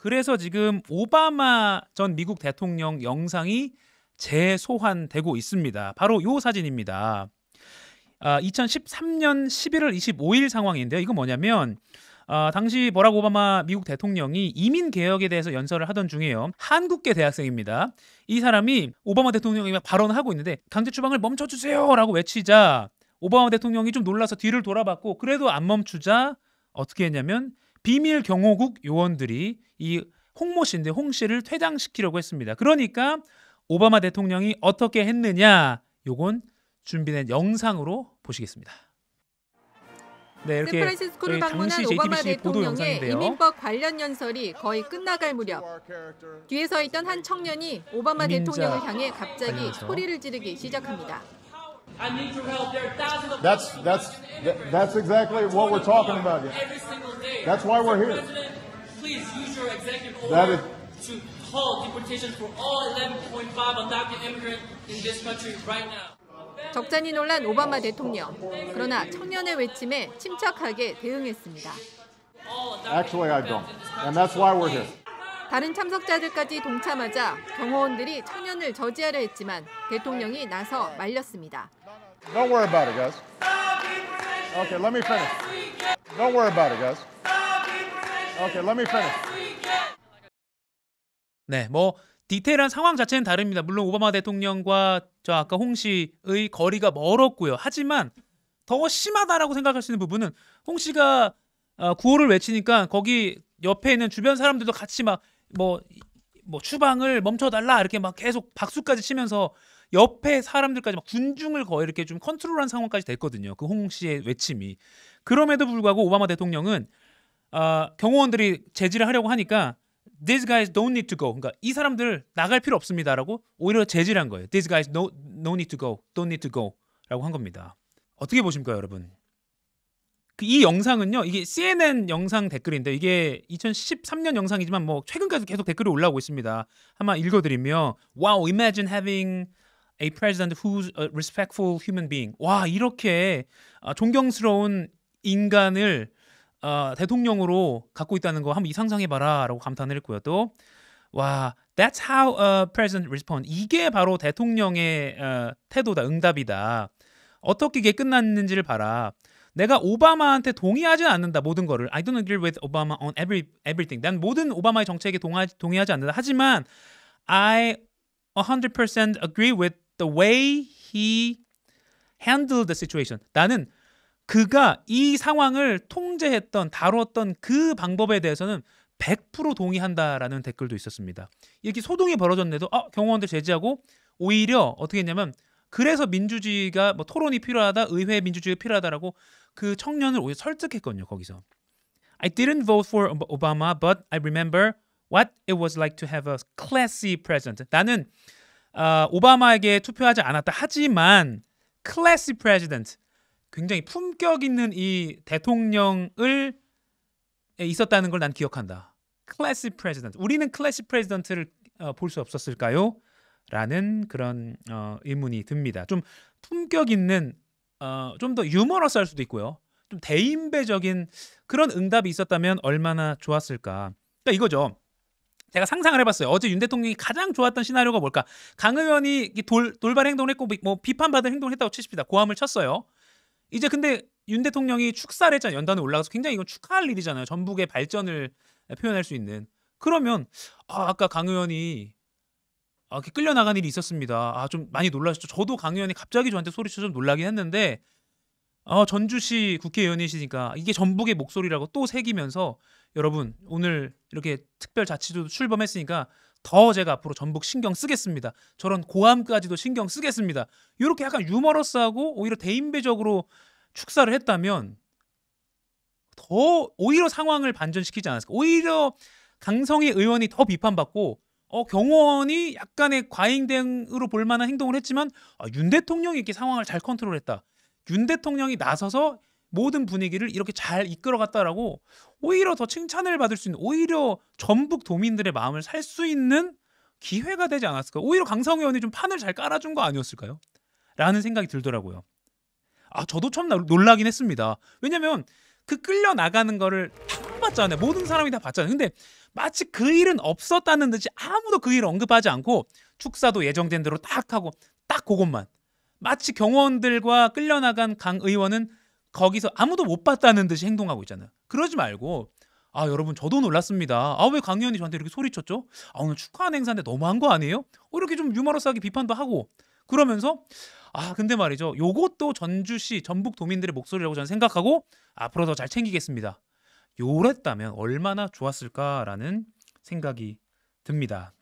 그래서 지금 오바마 전 미국 대통령 영상이 재소환되고 있습니다. 바로 이 사진입니다. 2013년 11월 25일 상황인데요. 이건 뭐냐면 아, 당시 버락 오바마 미국 대통령이 이민 개혁에 대해서 연설을 하던 중이에요. 한국계 대학생입니다. 이 사람이 오바마 대통령이 막 발언하고 을 있는데 강제 추방을 멈춰주세요라고 외치자 오바마 대통령이 좀 놀라서 뒤를 돌아봤고 그래도 안 멈추자 어떻게 했냐면 비밀 경호국 요원들이 이 홍모 씨인데 홍 씨를 퇴장시키려고 했습니다. 그러니까 오바마 대통령이 어떻게 했느냐 요건 준비된 영상으로 보시겠습니다. 네, 이렇게 프란시스코를 방문한 오바마 대통령의 이민법 관련 연설이 거의 끝나갈 무렵 뒤에서 있던 한 청년이 오바마 대통령을 향해 갑자기 관련해서. 소리를 지르기 시작합니다. That's that's that's exactly what we're talking about. Here. That's why we're here. through executive order to halt deportation for all 11.5 undocumented immigrants in this country right now. 적잖이 놀란 오바마 대통령. 그러나 청년의 외침에 침착하게 대응했습니다. Actually, I don't. And that's why we're here. 다른 참석자들까지 동참하자 경호원들이 청년을 저지하려 했지만 대통령이 나서 말렸습니다. Don't worry about it, guys. Okay, let me finish. Don't worry about it, guys. Okay, let me finish. 네, 뭐 디테일한 상황 자체는 다릅니다. 물론 오바마 대통령과 저 아까 홍 씨의 거리가 멀었고요. 하지만 더 심하다라고 생각할 수 있는 부분은 홍 씨가 어, 구호를 외치니까 거기 옆에 있는 주변 사람들도 같이 막뭐뭐 뭐 추방을 멈춰달라 이렇게 막 계속 박수까지 치면서 옆에 사람들까지 막 군중을 거의 이렇게 좀 컨트롤한 상황까지 됐거든요. 그홍 씨의 외침이 그럼에도 불구하고 오바마 대통령은 어, 경호원들이 제지를 하려고 하니까 These guys don't need to go. 그러니까 이 사람들 나갈 필요 없습니다라고 오히려 제지한 거예요. These guys no no need to go, don't need to go라고 한 겁니다. 어떻게 보십니까, 여러분? 그이 영상은요, 이게 CNN 영상 댓글인데 이게 2013년 영상이지만 뭐 최근까지 계속 댓글이 올라오고 있습니다. 한번 읽어드리며, Wow, imagine having a president who's a respectful human being. 와 이렇게 존경스러운 인간을 어, 대통령으로 갖고 있다는 거 한번 상상해봐라라고 감탄을 했고요. 또 와, that's how a president responds. 이게 바로 대통령의 어, 태도다, 응답이다. 어떻게 이게 끝났는지를 봐라. 내가 오바마한테 동의하지 않는다 모든 거를 I don't agree with Obama on every everything. 난 모든 오바마의 정책에 동하, 동의하지 않는다. 하지만 I 100% agree with the way he handled the situation. 나는 그가 이 상황을 통제했던 다뤘던 그 방법에 대해서는 100% 동의한다라는 댓글도 있었습니다. 이렇게 소동이 벌어졌는데도 어, 경호원들 제지하고 오히려 어떻게 했냐면 그래서 민주주의가 뭐 토론이 필요하다, 의회 민주주의가 필요하다라고 그 청년을 오히려 설득했거든요. 거기서 I didn't vote for Obama, but I remember what it was like to have a classy president. 나는 어, 오바마에게 투표하지 않았다. 하지만 classy president 굉장히 품격 있는 이 대통령을 있었다는 걸 난 기억한다. 클래시 프레지던트. 우리는 클래시 프레지던트를 어, 볼수 없었을까요? 라는 그런 어, 의문이 듭니다. 좀 품격 있는 어, 좀더 유머러스할 수도 있고요. 좀 대인배적인 그런 응답이 있었다면 얼마나 좋았을까. 그러니까 이거죠. 제가 상상을 해봤어요. 어제 윤 대통령이 가장 좋았던 시나리오가 뭘까? 강 의원이 돌, 돌발 행동을 했고 뭐 비판받은 행동을 했다고 치십니다. 고함을 쳤어요. 이제 근데 윤 대통령이 축사를 했잖아요. 연단에 올라가서 굉장히 이건 축하할 일이잖아요. 전북의 발전을 표현할 수 있는. 그러면 아, 아까 강 의원이 아, 끌려 나간 일이 있었습니다. 아, 좀 많이 놀라셨죠. 저도 강 의원이 갑자기 저한테 소리쳐 좀 놀라긴 했는데 아, 전주시 국회의원이시니까 이게 전북의 목소리라고 또 새기면서 여러분 오늘 이렇게 특별자치도 출범했으니까 더 제가 앞으로 전북 신경 쓰겠습니다. 저런 고함까지도 신경 쓰겠습니다. 이렇게 약간 유머러스하고 오히려 대인배적으로 축사를 했다면 더 오히려 상황을 반전시키지 않았을까. 오히려 강성희 의원이 더 비판받고 어, 경호원이 약간의 과잉대응으로 볼 만한 행동을 했지만 아, 윤 대통령이 이렇게 상황을 잘 컨트롤했다. 윤 대통령이 나서서 모든 분위기를 이렇게 잘 이끌어갔다라고 오히려 더 칭찬을 받을 수 있는 오히려 전북 도민들의 마음을 살 수 있는 기회가 되지 않았을까? 오히려 강성 의원이 좀 판을 잘 깔아준 거 아니었을까요? 라는 생각이 들더라고요. 아 저도 처음 놀라긴 했습니다. 왜냐면 그 끌려 나가는 거를 다 봤잖아요. 모든 사람이 다 봤잖아요. 근데 마치 그 일은 없었다는 듯이 아무도 그 일 언급하지 않고 축사도 예정된 대로 딱 하고 딱 그것만 마치 경호원들과 끌려나간 강 의원은 거기서 아무도 못 봤다는 듯이 행동하고 있잖아요. 그러지 말고 아 여러분 저도 놀랐습니다. 아 왜 강의원이 저한테 이렇게 소리쳤죠? 아 오늘 축하하는 행사인데 너무한 거 아니에요? 어, 이렇게 좀 유머러스하게 비판도 하고 그러면서 아 근데 말이죠. 요것도 전주시 전북 도민들의 목소리라고 저는 생각하고 앞으로 더 잘 챙기겠습니다. 요랬다면 얼마나 좋았을까라는 생각이 듭니다.